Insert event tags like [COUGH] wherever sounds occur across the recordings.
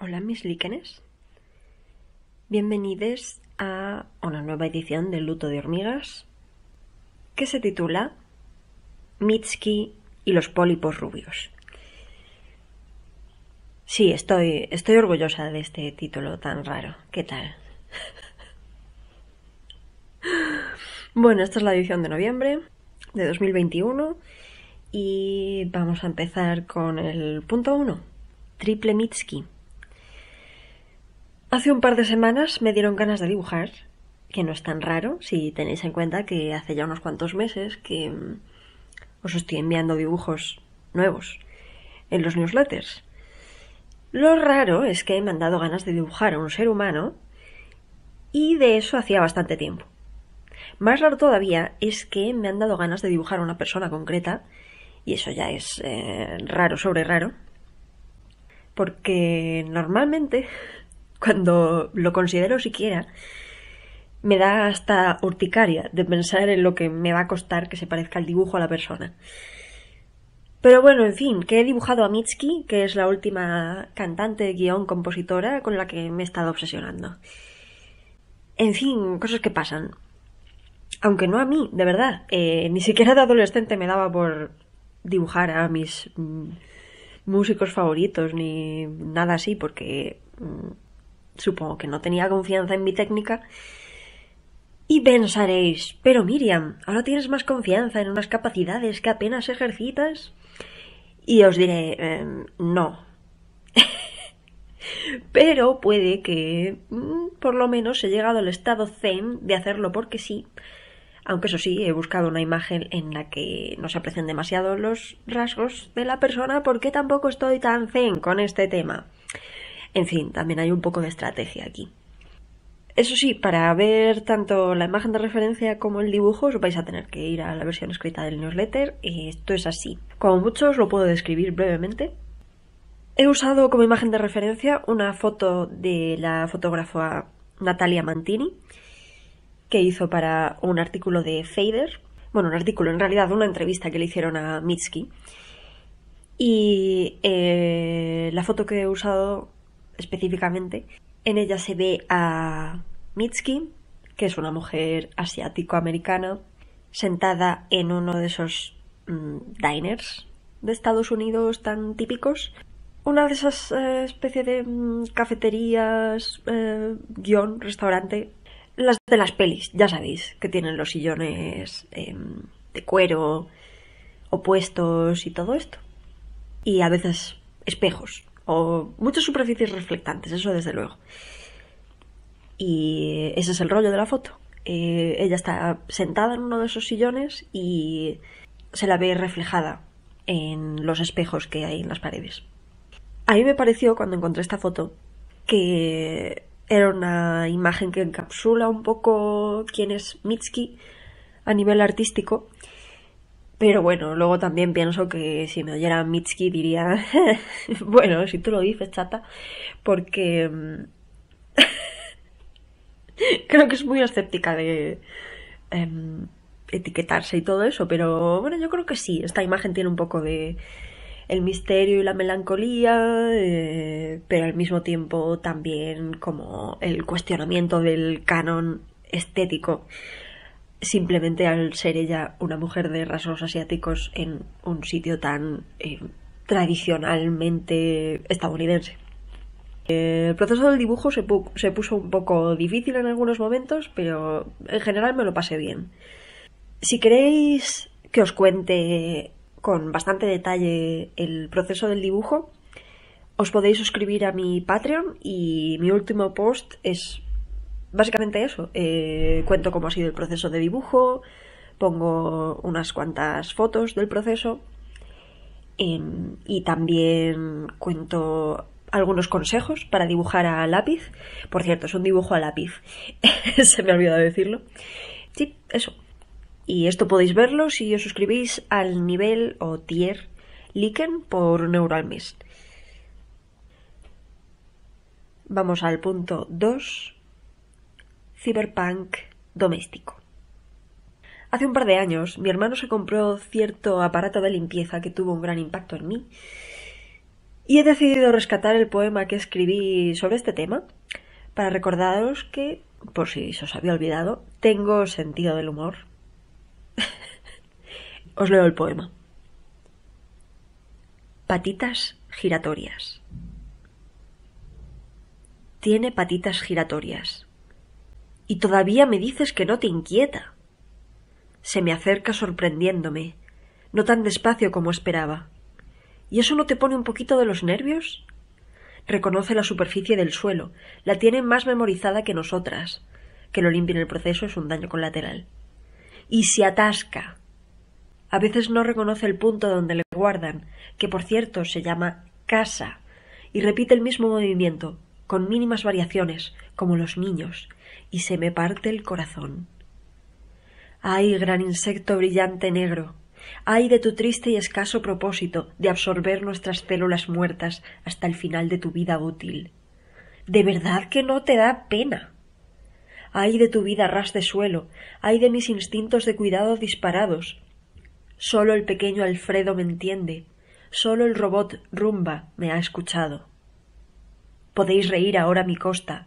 Hola mis líquenes, bienvenidos a una nueva edición de Luto de Hormigas que se titula Mitski y los pólipos rubios. Sí, estoy, estoy orgullosa de este título tan raro. ¿Qué tal? [LAUGHS] bueno, esta es la edición de noviembre de 2021 y vamos a empezar con el punto 1, Triple Mitski. Hace un par de semanas me dieron ganas de dibujar, que no es tan raro si tenéis en cuenta que hace ya unos cuantos meses que mm, os estoy enviando dibujos nuevos en los newsletters. Lo raro es que me han dado ganas de dibujar a un ser humano y de eso hacía bastante tiempo. Más raro todavía es que me han dado ganas de dibujar a una persona concreta y eso ya es eh, raro sobre raro porque normalmente [LAUGHS] cuando lo considero siquiera, me da hasta urticaria de pensar en lo que me va a costar que se parezca el dibujo a la persona. Pero bueno, en fin, que he dibujado a Mitski, que es la última cantante, guión, compositora con la que me he estado obsesionando. En fin, cosas que pasan. Aunque no a mí, de verdad. Eh, ni siquiera de adolescente me daba por dibujar a mis mm, músicos favoritos ni nada así, porque mm, Supongo que no tenía confianza en mi técnica. Y pensaréis, pero Miriam, ahora tienes más confianza en unas capacidades que apenas ejercitas. Y os diré, em, no. [LAUGHS] pero puede que mm, por lo menos he llegado al estado zen de hacerlo porque sí. Aunque eso sí, he buscado una imagen en la que no se aprecien demasiado los rasgos de la persona porque tampoco estoy tan zen con este tema. En fin, también hay un poco de estrategia aquí. Eso sí, para ver tanto la imagen de referencia como el dibujo, os vais a tener que ir a la versión escrita del newsletter. esto es así. Como muchos, lo puedo describir brevemente. He usado como imagen de referencia una foto de la fotógrafa Natalia Mantini, que hizo para un artículo de Fader. Bueno, un artículo, en realidad, una entrevista que le hicieron a Mitski. Y eh, la foto que he usado específicamente. En ella se ve a Mitski que es una mujer asiático-americana, sentada en uno de esos mm, diners de Estados Unidos tan típicos. Una de esas eh, especie de mm, cafeterías, eh, guión, restaurante, las de las pelis, ya sabéis, que tienen los sillones em, de cuero, opuestos y todo esto. Y a veces espejos o muchas superficies reflectantes, eso desde luego. Y ese es el rollo de la foto. Eh, ella está sentada en uno de esos sillones y se la ve reflejada en los espejos que hay en las paredes. A mí me pareció, cuando encontré esta foto, que era una imagen que encapsula un poco quién es Mitski a nivel artístico pero bueno, luego también pienso que si me oyera Mitski diría, [LAUGHS] bueno, si tú lo dices, chata, porque mm, [LAUGHS] creo que es muy escéptica de em, etiquetarse y todo eso, pero bueno, yo creo que sí, esta imagen tiene un poco de el misterio y la melancolía, eh, pero al mismo tiempo también como el cuestionamiento del canon estético simplemente al ser ella una mujer de rasgos asiáticos en un sitio tan eh, tradicionalmente estadounidense. El proceso del dibujo se, puso un poco difícil en algunos momentos, pero en general me lo pasé bien. Si queréis que os cuente con bastante detalle el proceso del dibujo, os podéis suscribir a mi Patreon y mi último post es básicamente eso. Eh, cuento cómo ha sido el proceso de dibujo, pongo unas cuantas fotos del proceso em, y también cuento algunos consejos para dibujar a lápiz. Por cierto, es un dibujo a lápiz. [LAUGHS] Se me ha olvidado decirlo. Sí, eso. Y esto podéis verlo si os suscribís al nivel o tier Liken por Neural euro Vamos al punto 2 Ciberpunk doméstico. Hace un par de años mi hermano se compró cierto aparato de limpieza que tuvo un gran impacto en mí y he decidido rescatar el poema que escribí sobre este tema para recordaros que, por si se os había olvidado, tengo sentido del humor. [LAUGHS] os leo el poema. Patitas giratorias. Tiene patitas giratorias y todavía me dices que no te inquieta. Se me acerca sorprendiéndome, no tan despacio como esperaba. ¿Y eso no te pone un poquito de los nervios? Reconoce la superficie del suelo, la tiene más memorizada que nosotras. Que lo limpien el proceso es un daño colateral. Y se atasca. A veces no reconoce el punto donde le guardan, que por cierto se llama casa, y repite el mismo movimiento con mínimas variaciones, como los niños, y se me parte el corazón. Ay, gran insecto brillante negro, ay de tu triste y escaso propósito de absorber nuestras células muertas hasta el final de tu vida útil. De verdad que no te da pena. Ay de tu vida ras de suelo, ay de mis instintos de cuidado disparados. Solo el pequeño Alfredo me entiende, solo el robot Rumba me ha escuchado. Podéis reír ahora a mi costa.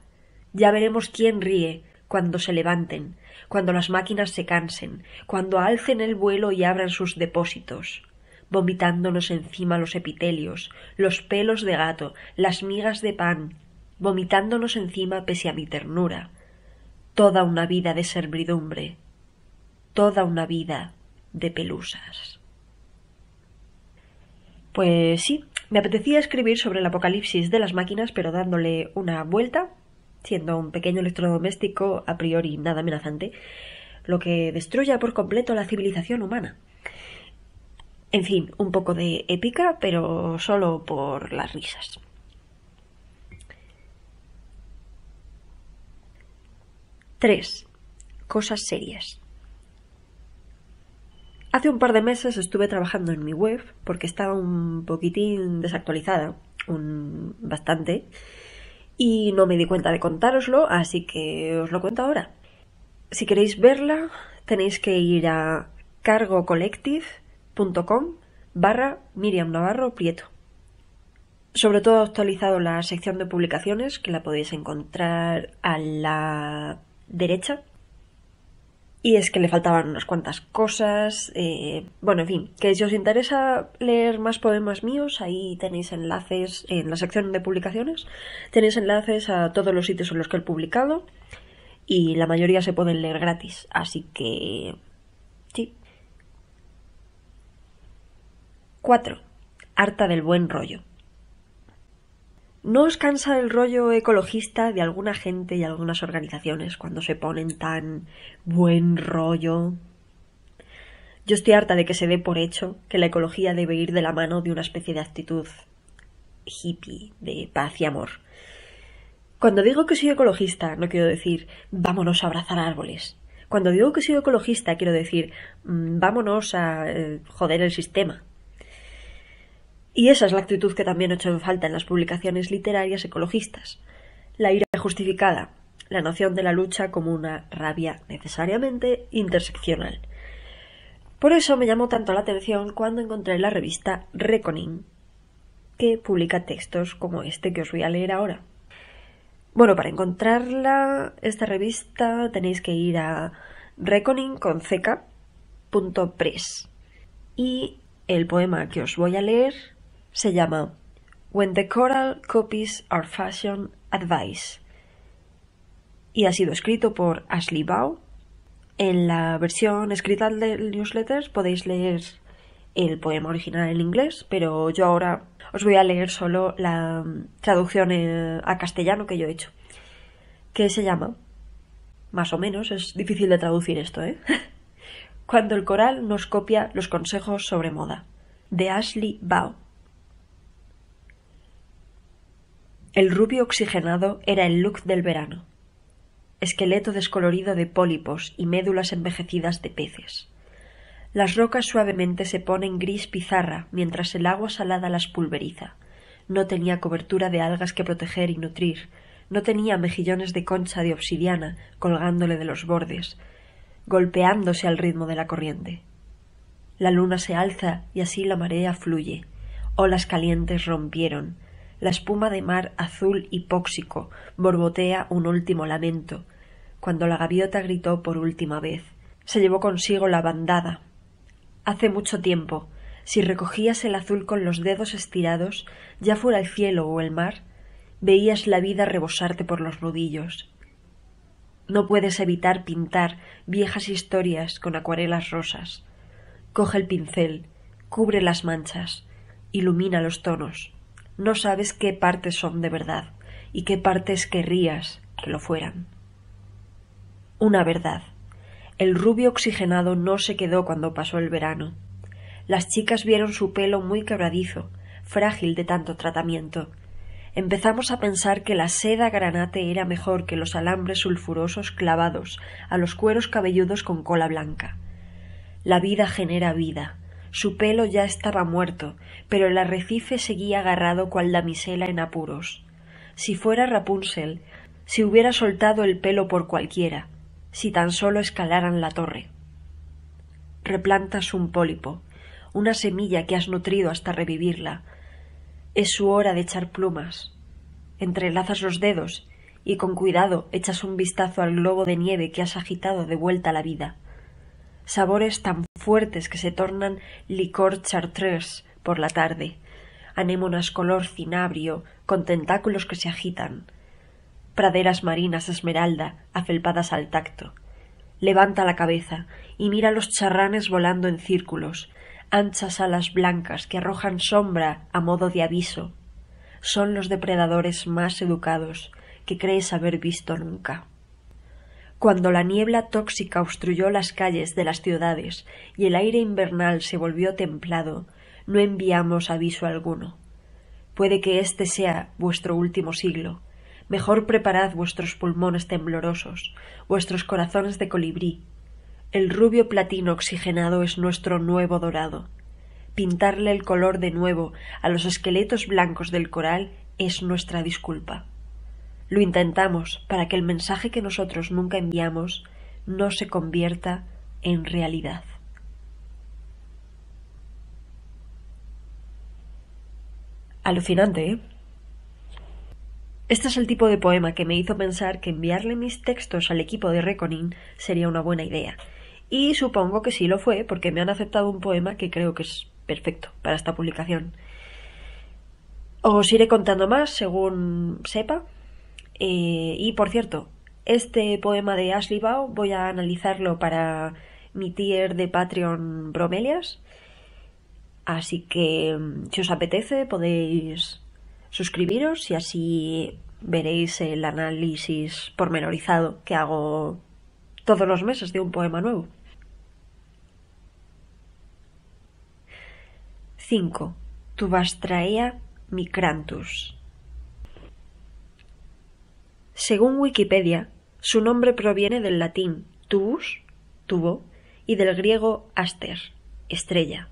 Ya veremos quién ríe cuando se levanten, cuando las máquinas se cansen, cuando alcen el vuelo y abran sus depósitos, vomitándonos encima los epitelios, los pelos de gato, las migas de pan, vomitándonos encima pese a mi ternura. Toda una vida de servidumbre, toda una vida de pelusas. Pues sí, me apetecía escribir sobre el apocalipsis de las máquinas, pero dándole una vuelta, siendo un pequeño electrodoméstico a priori nada amenazante, lo que destruya por completo la civilización humana. En fin, un poco de épica, pero solo por las risas. 3. Cosas serias. Hace un par de meses estuve trabajando en mi web porque estaba un poquitín desactualizada, un bastante, y no me di cuenta de contároslo, así que os lo cuento ahora. Si queréis verla, tenéis que ir a cargocollective.com barra Miriam Navarro Prieto. Sobre todo he actualizado la sección de publicaciones, que la podéis encontrar a la derecha y es que le faltaban unas cuantas cosas. Eh, bueno, en fin, que si os interesa leer más poemas míos, ahí tenéis enlaces en la sección de publicaciones. Tenéis enlaces a todos los sitios en los que he publicado. Y la mayoría se pueden leer gratis. Así que... Sí. 4. Harta del buen rollo. ¿No os cansa el rollo ecologista de alguna gente y algunas organizaciones cuando se ponen tan buen rollo? Yo estoy harta de que se dé por hecho que la ecología debe ir de la mano de una especie de actitud hippie, de paz y amor. Cuando digo que soy ecologista, no quiero decir vámonos a abrazar árboles. Cuando digo que soy ecologista, quiero decir mm, vámonos a eh, joder el sistema. Y esa es la actitud que también he hecho en falta en las publicaciones literarias ecologistas. La ira justificada, la noción de la lucha como una rabia necesariamente interseccional. Por eso me llamó tanto la atención cuando encontré la revista Reckoning, que publica textos como este que os voy a leer ahora. Bueno, para encontrarla, esta revista tenéis que ir a reckoningconceca.press. Y el poema que os voy a leer se llama When the Coral Copies Our Fashion Advice y ha sido escrito por Ashley Bau. En la versión escrita del newsletter podéis leer el poema original en inglés, pero yo ahora os voy a leer solo la traducción eh, a castellano que yo he hecho, que se llama, más o menos, es difícil de traducir esto, ¿eh? [LAUGHS] Cuando el coral nos copia los consejos sobre moda, de Ashley Bau. El rubio oxigenado era el look del verano. Esqueleto descolorido de pólipos y médulas envejecidas de peces. Las rocas suavemente se ponen gris pizarra mientras el agua salada las pulveriza. No tenía cobertura de algas que proteger y nutrir, no tenía mejillones de concha de obsidiana colgándole de los bordes, golpeándose al ritmo de la corriente. La luna se alza y así la marea fluye. Olas calientes rompieron, la espuma de mar azul hipóxico borbotea un último lamento, cuando la gaviota gritó por última vez. Se llevó consigo la bandada. Hace mucho tiempo, si recogías el azul con los dedos estirados, ya fuera el cielo o el mar, veías la vida rebosarte por los nudillos. No puedes evitar pintar viejas historias con acuarelas rosas. Coge el pincel, cubre las manchas, ilumina los tonos no sabes qué partes son de verdad y qué partes querrías que lo fueran. Una verdad. El rubio oxigenado no se quedó cuando pasó el verano. Las chicas vieron su pelo muy quebradizo, frágil de tanto tratamiento. Empezamos a pensar que la seda granate era mejor que los alambres sulfurosos clavados a los cueros cabelludos con cola blanca. La vida genera vida, su pelo ya estaba muerto, pero el arrecife seguía agarrado cual damisela en apuros. Si fuera Rapunzel, si hubiera soltado el pelo por cualquiera, si tan solo escalaran la torre. Replantas un pólipo, una semilla que has nutrido hasta revivirla. Es su hora de echar plumas. Entrelazas los dedos y con cuidado echas un vistazo al globo de nieve que has agitado de vuelta a la vida sabores tan fuertes que se tornan licor chartreuse por la tarde, anémonas color cinabrio con tentáculos que se agitan, praderas marinas esmeralda afelpadas al tacto. Levanta la cabeza y mira los charranes volando en círculos, anchas alas blancas que arrojan sombra a modo de aviso. Son los depredadores más educados que crees haber visto nunca cuando la niebla tóxica obstruyó las calles de las ciudades y el aire invernal se volvió templado, no enviamos aviso alguno. Puede que este sea vuestro último siglo. Mejor preparad vuestros pulmones temblorosos, vuestros corazones de colibrí. El rubio platino oxigenado es nuestro nuevo dorado. Pintarle el color de nuevo a los esqueletos blancos del coral es nuestra disculpa. Lo intentamos para que el mensaje que nosotros nunca enviamos no se convierta en realidad. Alucinante, ¿eh? Este es el tipo de poema que me hizo pensar que enviarle mis textos al equipo de Reconin sería una buena idea. Y supongo que sí lo fue, porque me han aceptado un poema que creo que es perfecto para esta publicación. Os iré contando más según sepa, eh, y por cierto, este poema de Ashley Bao voy a analizarlo para mi tier de Patreon Bromelias. Así que si os apetece podéis suscribiros y así veréis el análisis pormenorizado que hago todos los meses de un poema nuevo. 5. Tu vas según Wikipedia, su nombre proviene del latín tubus, tubo, y del griego aster, estrella.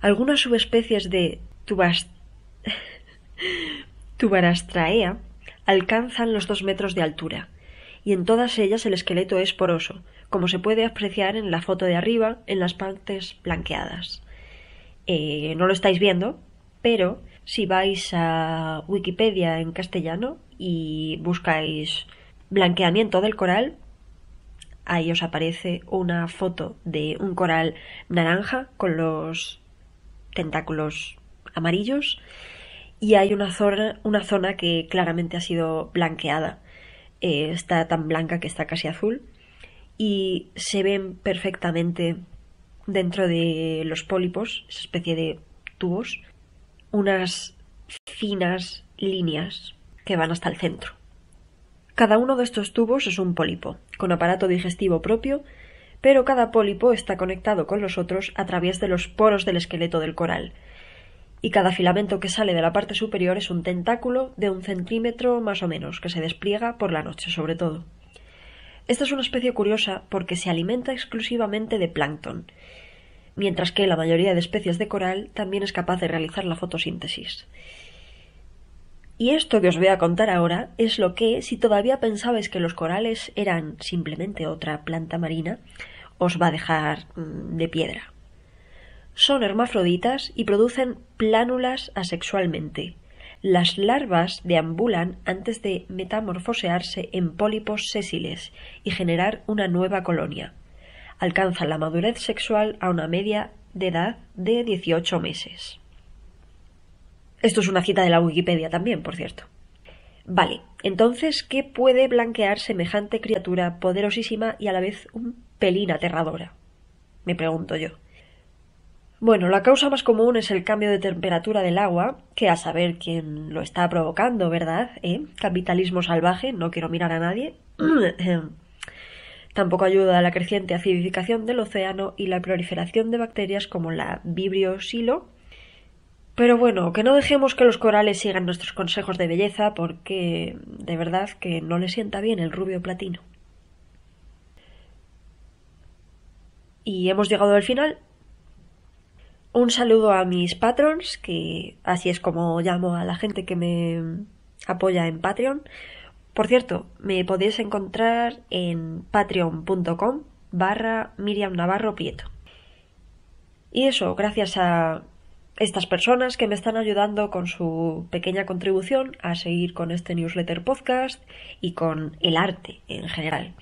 Algunas subespecies de [LAUGHS] tubarastraea alcanzan los dos metros de altura, y en todas ellas el esqueleto es poroso, como se puede apreciar en la foto de arriba en las partes blanqueadas. Eh, no lo estáis viendo, pero si vais a Wikipedia en castellano, y buscáis blanqueamiento del coral, ahí os aparece una foto de un coral naranja con los tentáculos amarillos y hay una zona, una zona que claramente ha sido blanqueada. Eh, está tan blanca que está casi azul y se ven perfectamente dentro de los pólipos, esa especie de tubos, unas finas líneas que van hasta el centro. Cada uno de estos tubos es un pólipo, con aparato digestivo propio, pero cada pólipo está conectado con los otros a través de los poros del esqueleto del coral, y cada filamento que sale de la parte superior es un tentáculo de un centímetro más o menos, que se despliega por la noche sobre todo. Esta es una especie curiosa porque se alimenta exclusivamente de plancton, mientras que la mayoría de especies de coral también es capaz de realizar la fotosíntesis. Y esto que os voy a contar ahora es lo que, si todavía pensabais que los corales eran simplemente otra planta marina, os va a dejar mm, de piedra. Son hermafroditas y producen plánulas asexualmente. Las larvas deambulan antes de metamorfosearse en pólipos sésiles y generar una nueva colonia. Alcanzan la madurez sexual a una media de edad de 18 meses. Esto es una cita de la Wikipedia también, por cierto. Vale, entonces, ¿qué puede blanquear semejante criatura poderosísima y a la vez un pelín aterradora? Me pregunto yo. Bueno, la causa más común es el cambio de temperatura del agua, que a saber quién lo está provocando, ¿verdad? ¿Eh? Capitalismo salvaje, no quiero mirar a nadie. [CLEARS THROAT] Tampoco ayuda a la creciente acidificación del océano y la proliferación de bacterias como la Vibrio silo pero bueno, que no dejemos que los corales sigan nuestros consejos de belleza porque de verdad que no le sienta bien el rubio platino. Y hemos llegado al final. Un saludo a mis patrons, que así es como llamo a la gente que me apoya en Patreon. Por cierto, me podéis encontrar en patreon.com barra Miriam Navarro Pieto. Y eso, gracias a estas personas que me están ayudando con su pequeña contribución a seguir con este newsletter podcast y con el arte en general.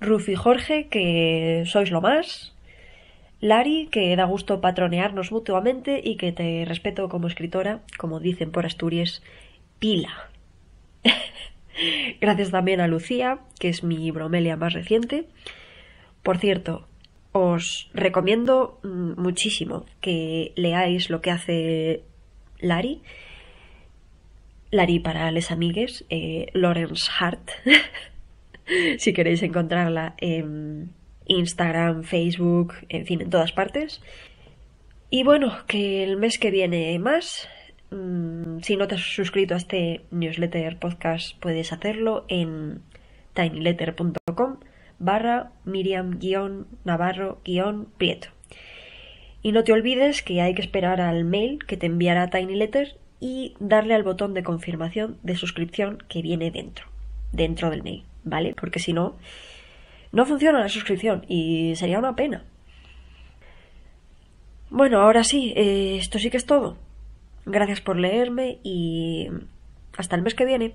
Rufi Jorge, que sois lo más. Lari, que da gusto patronearnos mutuamente y que te respeto como escritora, como dicen por Asturias, pila. [LAUGHS] Gracias también a Lucía, que es mi bromelia más reciente. Por cierto, os recomiendo mm, muchísimo que leáis lo que hace Lari, Lari para les amigues, eh, Lawrence Hart. [LAUGHS] si queréis encontrarla en Instagram, Facebook, en fin, en todas partes. Y bueno, que el mes que viene más. Mm, si no te has suscrito a este newsletter podcast, puedes hacerlo en tinyletter.com barra miriam-navarro-prieto. Y no te olvides que hay que esperar al mail que te enviará Tiny Letter y darle al botón de confirmación de suscripción que viene dentro, dentro del mail, ¿vale? Porque si no, no funciona la suscripción y sería una pena. Bueno, ahora sí, eh, esto sí que es todo. Gracias por leerme y hasta el mes que viene.